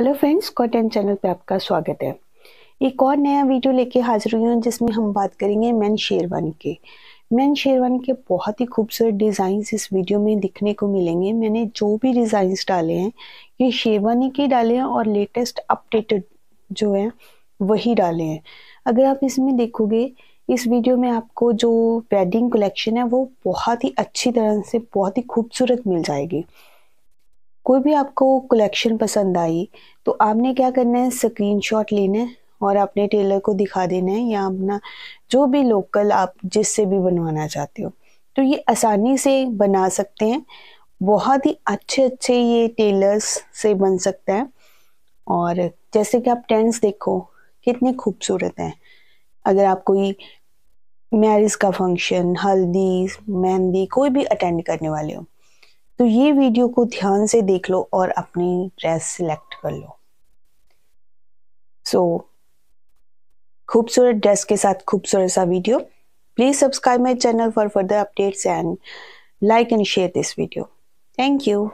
hello friends cotton channel पे आपका स्वागत है एक और नया वीडियो लेके हाजिर हुई हूँ जिसमें हम बात करेंगे मैन शेरवानी के मैन शेरवानी के बहुत ही खूबसूरत डिज़ाइंस इस वीडियो में दिखने को मिलेंगे मैंने जो भी डिज़ाइंस डाले हैं ये शेरवानी के डाले हैं और लेटेस्ट अपडेटेड जो है वही डाले हैं अगर आप इसमें देखोगे इस वीडियो में आपको जो वेडिंग कलेक्शन है वो बहुत ही अच्छी तरह से बहुत ही खूबसूरत मिल जाएगी कोई भी आपको कलेक्शन पसंद आई तो आपने क्या करना है स्क्रीनशॉट लेना है और अपने टेलर को दिखा देना है या अपना जो भी लोकल आप जिससे भी बनवाना चाहते हो तो ये आसानी से बना सकते हैं बहुत ही अच्छे अच्छे ये टेलर्स से बन सकते हैं और जैसे कि आप टेंट्स देखो कितने खूबसूरत हैं अगर आप कोई मैरिज का फंक्शन हल्दी मेहंदी कोई भी अटेंड करने वाले हो तो ये वीडियो को ध्यान से देख लो और अपनी ड्रेस सिलेक्ट कर लो सो so, खूबसूरत ड्रेस के साथ खूबसूरत सा video please subscribe my channel for further updates and like and share this video thank you